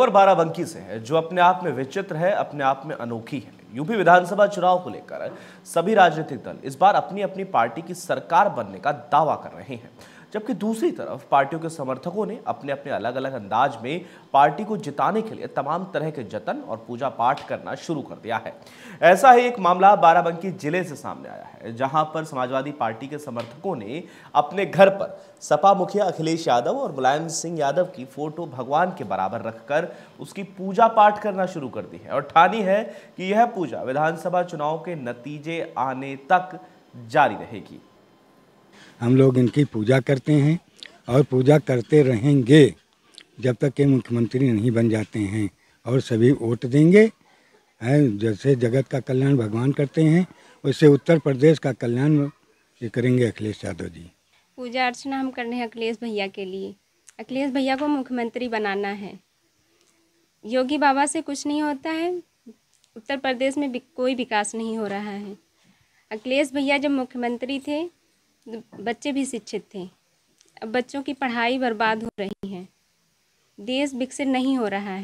खबर बाराबंकी से है जो अपने आप में विचित्र है अपने आप में अनोखी है यूपी विधानसभा चुनाव को लेकर सभी राजनीतिक दल इस बार अपनी अपनी पार्टी की सरकार बनने का दावा कर रहे हैं जबकि दूसरी तरफ पार्टियों के समर्थकों ने अपने अपने अलग अलग अंदाज में पार्टी को जिताने के लिए तमाम तरह के जतन और पूजा पाठ करना शुरू कर दिया है ऐसा ही एक मामला बाराबंकी जिले से सामने आया है जहां पर समाजवादी पार्टी के समर्थकों ने अपने घर पर सपा मुखिया अखिलेश यादव और मुलायम सिंह यादव की फोटो भगवान के बराबर रखकर उसकी पूजा पाठ करना शुरू कर दी है और ठानी है कि यह पूजा विधानसभा चुनाव के नतीजे आने तक जारी रहेगी हम लोग इनकी पूजा करते हैं और पूजा करते रहेंगे जब तक के मुख्यमंत्री नहीं बन जाते हैं और सभी वोट देंगे हैं जैसे जगत का कल्याण भगवान करते हैं वैसे उत्तर प्रदेश का कल्याण ये करेंगे अखिलेश यादव जी पूजा अर्चना हम करने हैं अखिलेश भैया के लिए अखिलेश भैया को मुख्यमंत्री बनाना है योगी बाबा से कुछ नहीं होता है उत्तर प्रदेश में कोई विकास नहीं हो रहा है अखिलेश भैया जब मुख्यमंत्री थे बच्चे भी शिक्षित थे अब बच्चों की पढ़ाई बर्बाद हो रही है देश विकसित नहीं हो रहा है